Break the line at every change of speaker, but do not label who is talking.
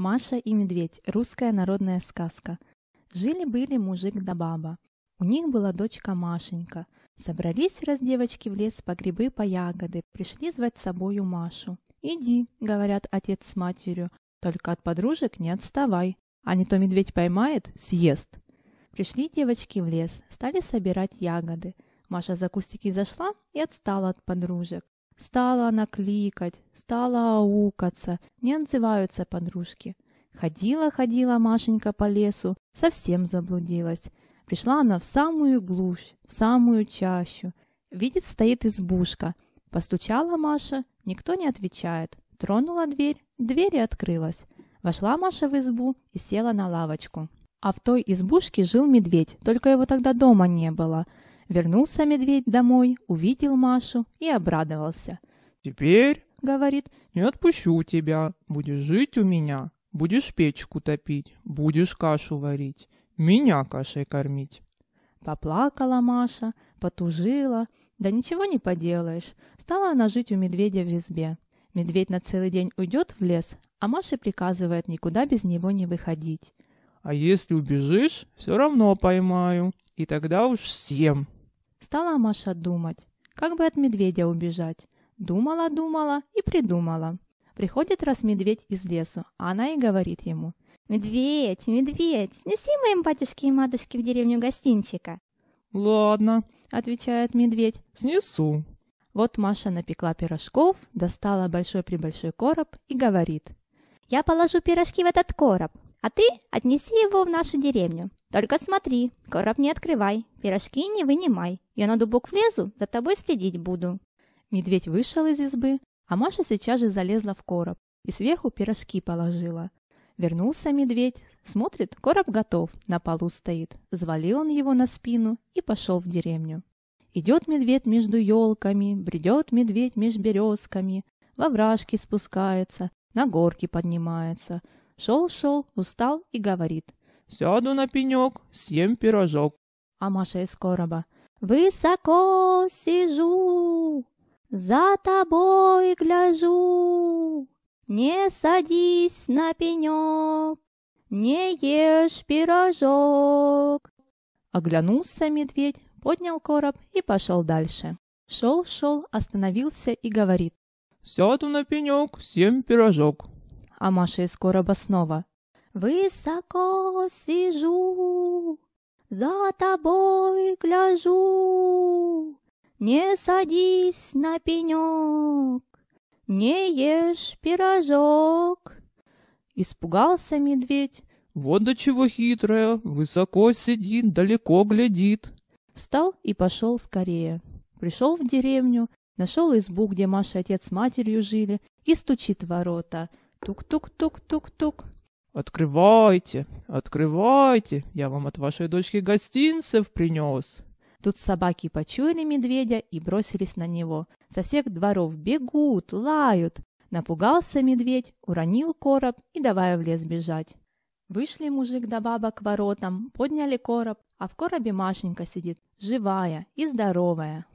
Маша и медведь. Русская народная сказка. Жили-были мужик да баба. У них была дочка Машенька. Собрались раз девочки в лес по грибы, по ягоды. Пришли звать с собою Машу. «Иди», — говорят отец с матерью, — «только от подружек не отставай, а не то медведь поймает, съест». Пришли девочки в лес, стали собирать ягоды. Маша за кустики зашла и отстала от подружек. Стала она кликать, стала аукаться, не отзываются подружки. Ходила-ходила Машенька по лесу, совсем заблудилась. Пришла она в самую глушь, в самую чащу. Видит, стоит избушка. Постучала Маша, никто не отвечает. Тронула дверь, дверь и открылась. Вошла Маша в избу и села на лавочку. А в той избушке жил медведь, только его тогда дома не было. Вернулся медведь домой, увидел Машу и обрадовался.
«Теперь, — говорит, — не отпущу тебя. Будешь жить у меня, будешь печку топить, будешь кашу варить, меня кашей кормить».
Поплакала Маша, потужила. Да ничего не поделаешь. Стала она жить у медведя в избе. Медведь на целый день уйдет в лес, а Маше приказывает никуда без него не выходить.
«А если убежишь, все равно поймаю, и тогда уж всем
Стала Маша думать, как бы от медведя убежать. Думала, думала и придумала. Приходит раз медведь из лесу, а она и говорит ему. «Медведь, медведь, снеси моим батюшке и матушке в деревню гостинчика». «Ладно», — отвечает медведь, —
«снесу».
Вот Маша напекла пирожков, достала большой-пребольшой короб и говорит. «Я положу пирожки в этот короб, а ты отнеси его в нашу деревню. Только смотри, короб не открывай, пирожки не вынимай. Я на дубок влезу, за тобой следить буду». Медведь вышел из избы, а Маша сейчас же залезла в короб и сверху пирожки положила. Вернулся медведь, смотрит, короб готов, на полу стоит. Звалил он его на спину и пошел в деревню. Идет медведь между елками, бредет медведь между березками, во вражки спускается, на горки поднимается. Шел-шел, устал и говорит.
Сяду на пенек, съем пирожок.
А Маша из короба. Высоко сижу, за тобой гляжу. Не садись на пенек, не ешь пирожок. Оглянулся медведь, поднял короб и пошел дальше. Шел-шел, остановился и говорит.
«Сяду на пенек, съем пирожок». А
Маша из короба снова. Высоко сижу, за тобой гляжу. Не садись на пенек, не ешь пирожок.
Испугался
медведь.
Вот до чего хитрая, высоко сидит, далеко глядит.
Встал и пошел скорее. Пришел в деревню, нашел избу, где Маша отец с матерью жили, и стучит в ворота.
Тук-тук-тук-тук-тук. «Открывайте, открывайте, я вам от вашей дочки гостинцев принес». Тут собаки почуяли медведя и бросились на него.
Со всех дворов бегут, лают. Напугался медведь, уронил короб и давая в лес бежать. Вышли мужик да баба к воротам, подняли короб, а в коробе Машенька сидит, живая и здоровая.